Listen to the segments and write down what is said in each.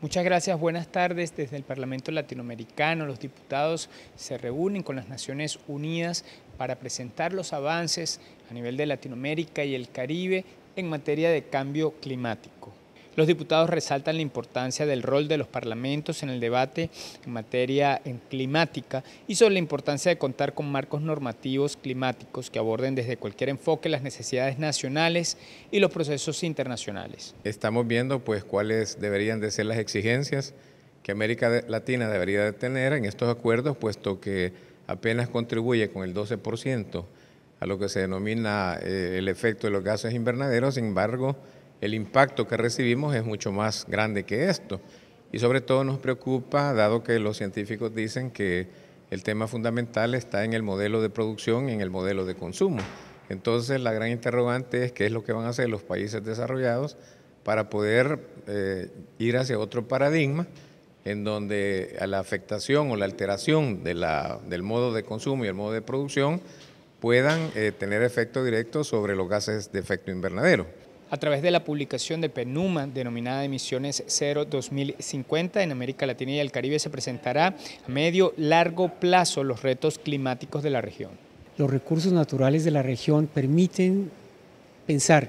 Muchas gracias, buenas tardes. Desde el Parlamento Latinoamericano, los diputados se reúnen con las Naciones Unidas para presentar los avances a nivel de Latinoamérica y el Caribe en materia de cambio climático. Los diputados resaltan la importancia del rol de los parlamentos en el debate en materia climática y sobre la importancia de contar con marcos normativos climáticos que aborden desde cualquier enfoque las necesidades nacionales y los procesos internacionales. Estamos viendo pues cuáles deberían de ser las exigencias que América Latina debería de tener en estos acuerdos, puesto que apenas contribuye con el 12% a lo que se denomina eh, el efecto de los gases invernaderos, sin embargo, el impacto que recibimos es mucho más grande que esto. Y sobre todo nos preocupa, dado que los científicos dicen que el tema fundamental está en el modelo de producción y en el modelo de consumo. Entonces la gran interrogante es qué es lo que van a hacer los países desarrollados para poder eh, ir hacia otro paradigma en donde la afectación o la alteración del modo de consumo y el modo de producción puedan eh, tener efecto directo sobre los gases de efecto invernadero a través de la publicación de PENUMA, denominada Emisiones Cero 2050 en América Latina y el Caribe, se presentará a medio largo plazo los retos climáticos de la región. Los recursos naturales de la región permiten pensar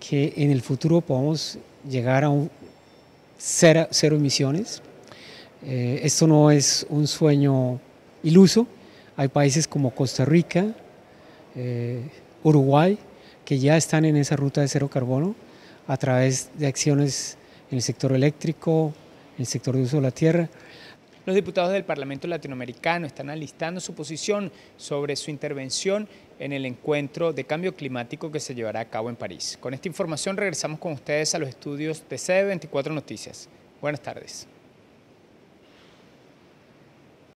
que en el futuro podamos llegar a un cero, emisiones. Eh, esto no es un sueño iluso. Hay países como Costa Rica, eh, Uruguay, que ya están en esa ruta de cero carbono a través de acciones en el sector eléctrico, en el sector de uso de la tierra. Los diputados del Parlamento Latinoamericano están alistando su posición sobre su intervención en el encuentro de cambio climático que se llevará a cabo en París. Con esta información regresamos con ustedes a los estudios de C24 Noticias. Buenas tardes.